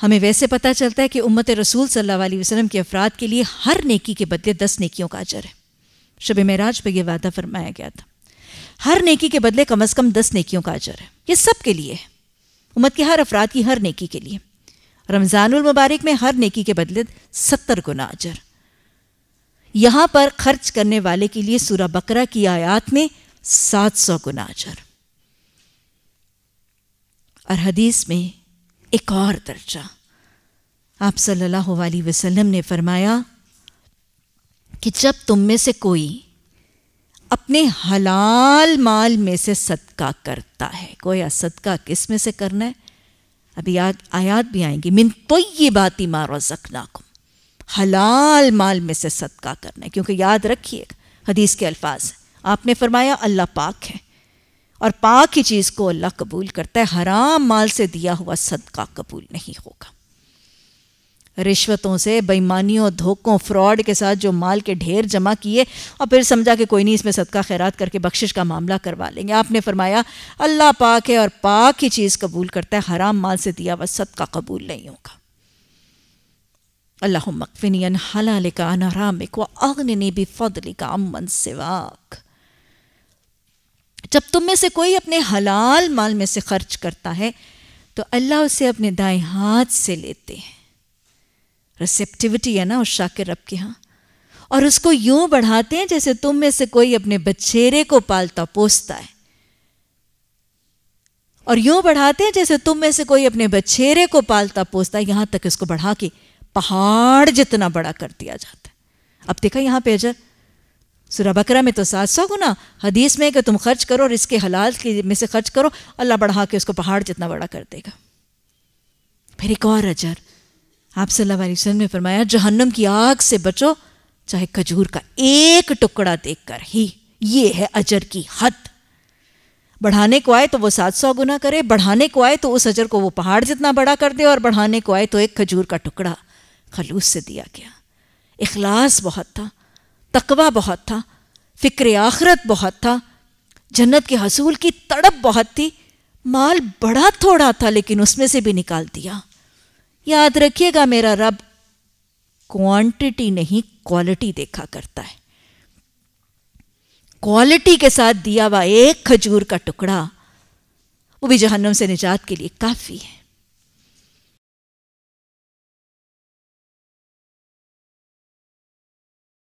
हमें वैसे पता चलता है कि उम्मत रसूल सल्लल्लाहु अलैहि वसल्लम के अफराद के लिए हर नेकी के बदले दस नेकियों का अजर है शब महराज पर यह वादा फरमाया गया था हर नेकी के बदले कम अज़ कम दस नेकियों का अजर है ये सब के लिए है उम्मत के हर अफराद की हर नेकी के लिए रमज़ानुल मुबारक में हर नेकी के बदले सत्तर गुना अजर यहाँ पर खर्च करने वाले के लिए सूरा बकरा की आयात में सात सौ गुना अजर और हदीस में एक और दर्जा आप सल्लल्लाहु अलैहि वसल्लम ने फरमाया कि जब तुम में से कोई अपने हलाल माल में से सदका करता है कोई सदका किस में से करना है अभी याद आयात भी आएंगी मिन तो ये बात ही मारो को हलाल माल में से सदका करना है क्योंकि याद रखिए हदीस के अल्फाज आपने फरमाया अल्लाह पाक है और पाक की चीज़ को अल्लाह कबूल करता है हराम माल से दिया हुआ सदका कबूल नहीं होगा रिश्वतों से बेईमानियों धोखों फ्रॉड के साथ जो माल के ढेर जमा किए और फिर समझा कि कोई नहीं इसमें सदका खैरात करके बख्शिश का मामला करवा लेंगे आपने फरमाया अल्लाह पाक है और पाक ही चीज़ कबूल करता है हराम माल से दिया हुआ सदका कबूल नहीं होगा अल्लाह मकफिन हलालिका नरामिक व अग्नि ने भी फदलिका अमन सिवाक जब तुम में से कोई अपने हलाल माल में से खर्च करता है तो अल्लाह उसे अपने दाएं हाथ से लेते हैं रिसेप्टिविटी है ना उस शाकिर रब के यहाँ और उसको यूं बढ़ाते हैं जैसे तुम में से कोई अपने बछेरे को पालता पोसता है और यूं बढ़ाते हैं जैसे तुम में से कोई अपने बछेरे को पालता पोसता है यहां तक इसको बढ़ा के पहाड़ जितना बड़ा कर दिया जाता है अब देखा यहां पे अजर सुरह बकरा में तो सात सौ गुना हदीस में कि तुम खर्च करो और इसके हलाल के में से खर्च करो अल्लाह बढ़ा के उसको पहाड़ जितना बड़ा कर देगा फिर एक और अजर आप सल्लल्लाहु अलैहि वसल्लम ने फरमाया जहन्नम की आग से बचो चाहे खजूर का एक टुकड़ा देखकर ही ये है अजर की हद बढ़ाने को आए तो वो सात सौ गुना करे बढ़ाने को आए तो उस अजर को वो पहाड़ जितना बड़ा कर दे और बढ़ाने को आए तो एक खजूर का टुकड़ा खलूस से दिया गया इखलास बहुत था तकवा बहुत था फ़िक्र आखरत बहुत था जन्नत के हसूल की तड़प बहुत थी माल बड़ा थोड़ा था लेकिन उसमें से भी निकाल दिया याद रखिएगा मेरा रब क्वांटिटी नहीं क्वालिटी देखा करता है क्वालिटी के साथ दिया हुआ एक खजूर का टुकड़ा वो भी जहन्नम से निजात के लिए काफ़ी है